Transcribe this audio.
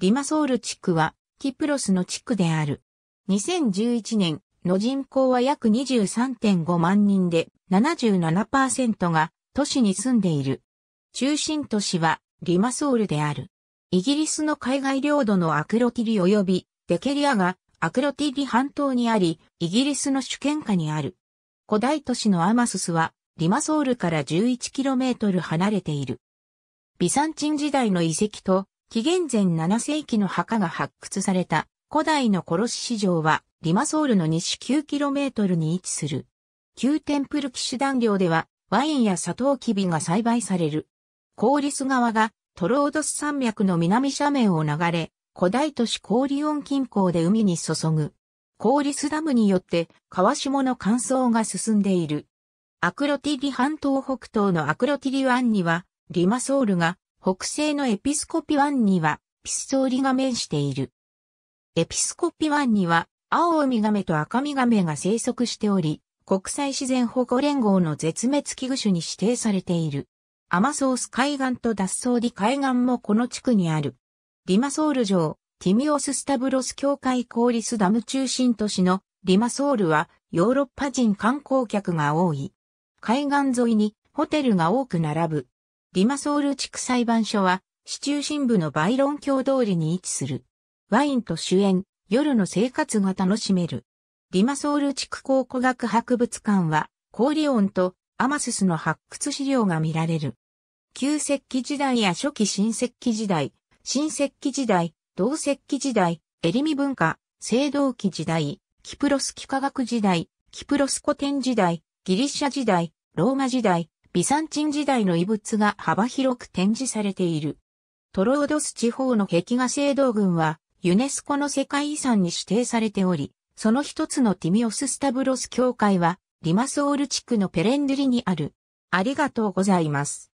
リマソール地区は、キプロスの地区である。2011年の人口は約23.5万人で、77%が都市に住んでいる。中心都市はリマソールである。イギリスの海外領土のアクロティリ及びデケリアがアクロティリ半島にあり、イギリスの主権下にある。古代都市のアマススはリマソールから 11km 離れている。ビサンチン時代の遺跡と紀元前7世紀の墓が発掘された古代の殺し市場はリマソールの西 9km に位置する。旧テンプル騎士団領ではワインやサトウキビが栽培される。コーリス川がトロードス山脈の南斜面を流れ、古代都市コーリオン近郊で海に注ぐ。コーリスダムによって川下の乾燥が進んでいる。アクロティリ半島北東のアクロティリ湾にはリマソールが北西のエピスコピ湾には、ピスソーリが面している。エピスコピ湾には、青海亀と赤ガ亀が生息しており、国際自然保護連合の絶滅危惧種に指定されている。アマソース海岸と脱走リ海岸もこの地区にある。リマソール城、ティミオス・スタブロス教会公立ダム中心都市のリマソールはヨーロッパ人観光客が多い。海岸沿いにホテルが多く並ぶ。リマソール地区裁判所は、市中心部のバイロン橋通りに位置する。ワインと主演、夜の生活が楽しめる。リマソール地区考古学博物館は、コーリオンとアマススの発掘資料が見られる。旧石器時代や初期新石器時代、新石器時代、同石器時代、エリミ文化、青銅器時代、キプロス幾何学時代、キプロス古典時代、ギリシャ時代、ローマ時代、ビサンチン時代の遺物が幅広く展示されている。トロードス地方の壁画聖堂群は、ユネスコの世界遺産に指定されており、その一つのティミオス・スタブロス教会は、リマソール地区のペレンドリにある。ありがとうございます。